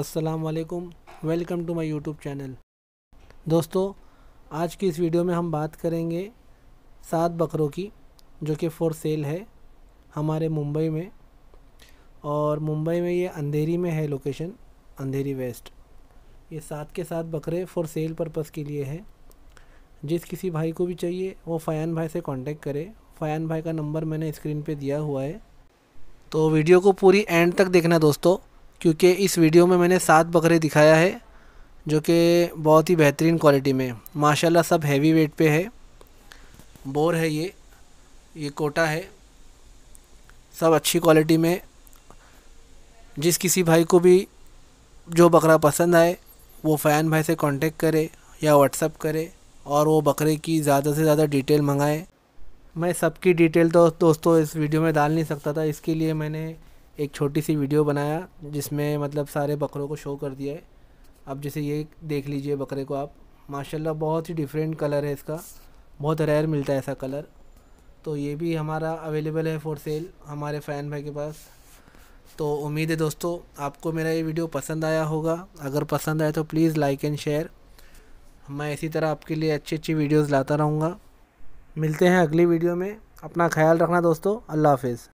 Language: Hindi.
अस्सलाम वालेकुम welcome to my YouTube channel दोस्तों आज की इस वीडियो में हम बात करेंगे सात बकरों की जो कि फ़ोर सेल है हमारे मुंबई में और मुंबई में ये अंधेरी में है लोकेशन अंधेरी वेस्ट ये सात के सात बकरे फ़ॉर सेल पर्पस के लिए है जिस किसी भाई को भी चाहिए वो फ़यान भाई से कॉन्टेक्ट करे फ़यान भाई का नंबर मैंने स्क्रीन पर दिया हुआ है तो वीडियो को पूरी एंड तक देखना दोस्तों क्योंकि इस वीडियो में मैंने सात बकरे दिखाया है जो कि बहुत ही बेहतरीन क्वालिटी में माशाल्लाह सब हैवी वेट पे है बोर है ये ये कोटा है सब अच्छी क्वालिटी में जिस किसी भाई को भी जो बकरा पसंद आए वो फ़ैन भाई से कांटेक्ट करे या व्हाट्सअप करे और वो बकरे की ज़्यादा से ज़्यादा डिटेल मंगाए मैं सबकी डिटेल तो दोस्तों इस वीडियो में डाल नहीं सकता था इसके लिए मैंने एक छोटी सी वीडियो बनाया जिसमें मतलब सारे बकरों को शो कर दिया है अब जैसे ये देख लीजिए बकरे को आप माशाल्लाह बहुत ही डिफरेंट कलर है इसका बहुत रेयर मिलता है ऐसा कलर तो ये भी हमारा अवेलेबल है फॉर सेल हमारे फ़ैन भाई के पास तो उम्मीद है दोस्तों आपको मेरा ये वीडियो पसंद आया होगा अगर पसंद आए तो प्लीज़ लाइक एंड शेयर मैं इसी तरह आपके लिए अच्छी अच्छी वीडियोज़ लाता रहूँगा मिलते हैं अगली वीडियो में अपना ख्याल रखना दोस्तों अल्लाह हाफिज़